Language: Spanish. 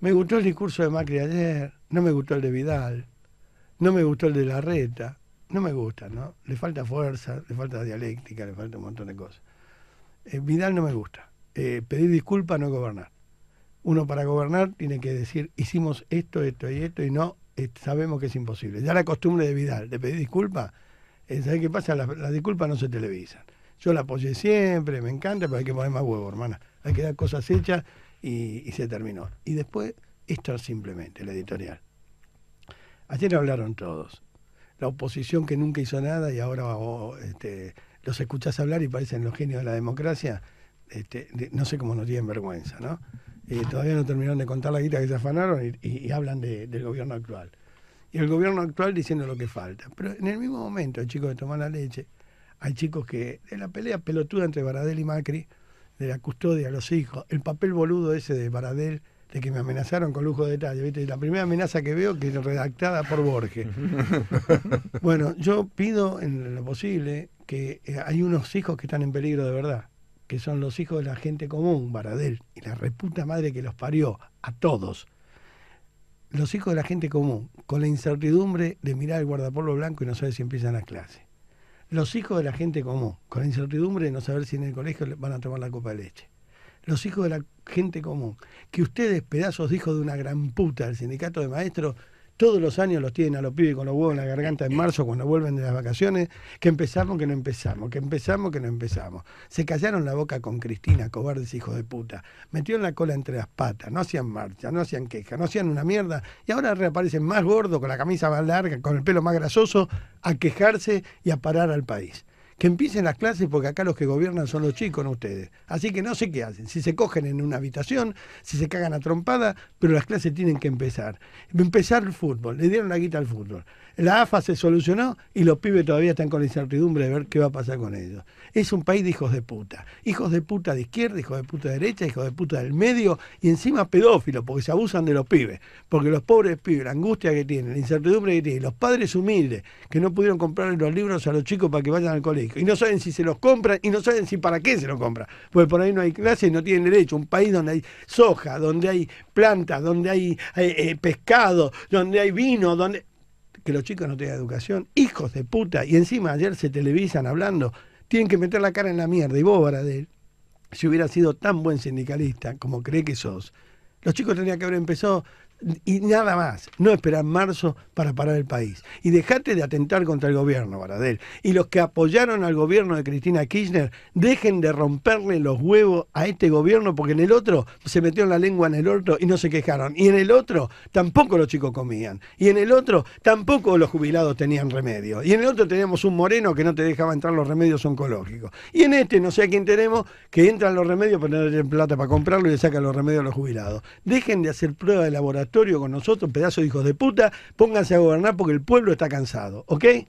Me gustó el discurso de Macri ayer, no me gustó el de Vidal, no me gustó el de Larreta, no me gusta, ¿no? Le falta fuerza, le falta dialéctica, le falta un montón de cosas. Eh, Vidal no me gusta. Eh, pedir disculpas no es gobernar. Uno para gobernar tiene que decir, hicimos esto, esto y esto, y no, eh, sabemos que es imposible. Ya la costumbre de Vidal, de pedir disculpas, ¿sabes qué pasa? Las, disculpas no se televisan. Yo la apoyé siempre, me encanta, pero hay que poner más huevo, hermana. Hay que dar cosas hechas y, se terminó. Y después, esto simplemente, la editorial. Ayer hablaron todos. La oposición que nunca hizo nada y ahora este, los escuchas hablar y parecen los genios de la democracia. Este, no sé cómo nos tienen vergüenza, ¿no? Eh, todavía no terminaron de contar la guita que se afanaron y, hablan del gobierno actual. Y el gobierno actual diciendo lo que falta. Pero en el mismo momento, el chico que toman la leche, hay chicos que, de la pelea pelotuda entre Baradel y Macri, de la custodia a los hijos, el papel boludo ese de Baradel, de que me amenazaron con lujo de detalle, la primera amenaza que veo que es redactada por Borges. bueno, yo pido en lo posible que eh, hay unos hijos que están en peligro de verdad, que son los hijos de la gente común, Baradel, y la reputa madre que los parió, a todos. Los hijos de la gente común, con la incertidumbre de mirar el guardapolvo blanco y no saber si empiezan la clase los hijos de la gente común, con la incertidumbre de no saber si en el colegio van a tomar la copa de leche. Los hijos de la gente común, que ustedes, pedazos de hijos de una gran puta del sindicato de maestros, todos los años los tienen a los pibes con los huevos en la garganta en marzo cuando vuelven de las vacaciones, que empezamos, que no empezamos, que empezamos, que no empezamos. Se callaron la boca con Cristina, cobardes hijos de puta. Metieron la cola entre las patas, no hacían marcha, no hacían queja, no hacían una mierda. Y ahora reaparecen más gordos, con la camisa más larga, con el pelo más grasoso, a quejarse y a parar al país que empiecen las clases porque acá los que gobiernan son los chicos, no ustedes. Así que no sé qué hacen, si se cogen en una habitación, si se cagan a trompada, pero las clases tienen que empezar. Empezar el fútbol, le dieron la guita al fútbol. La AFA se solucionó y los pibes todavía están con la incertidumbre de ver qué va a pasar con ellos. Es un país de hijos de puta. Hijos de puta de izquierda, hijos de puta de derecha, hijos de puta del medio y encima pedófilos porque se abusan de los pibes. Porque los pobres pibes, la angustia que tienen, la incertidumbre que tienen, los padres humildes que no pudieron comprar los libros a los chicos para que vayan al colegio y no saben si se los compran y no saben si para qué se los compran. Porque por ahí no hay clases, no tienen derecho. Un país donde hay soja, donde hay plantas, donde hay eh, pescado, donde hay vino, donde... Que los chicos no tengan educación. Hijos de puta. Y encima ayer se televisan hablando. Tienen que meter la cara en la mierda. Y vos, si hubiera sido tan buen sindicalista como cree que sos, los chicos tendrían que haber empezado y nada más. No esperar marzo para parar el país. Y dejate de atentar contra el gobierno, Baradel. Y los que apoyaron al gobierno de Cristina Kirchner, dejen de romperle los huevos a este gobierno porque en el otro se metieron la lengua en el otro y no se quejaron. Y en el otro tampoco los chicos comían. Y en el otro tampoco los jubilados tenían remedio. Y en el otro teníamos un moreno que no te dejaba entrar los remedios oncológicos. Y en este no sé a quién tenemos que entran los remedios pero no plata para comprarlo y le sacan los remedios a los jubilados. Dejen de hacer pruebas de laboratorio con nosotros, pedazos de hijos de puta, pónganse a gobernar porque el pueblo está cansado, ¿ok?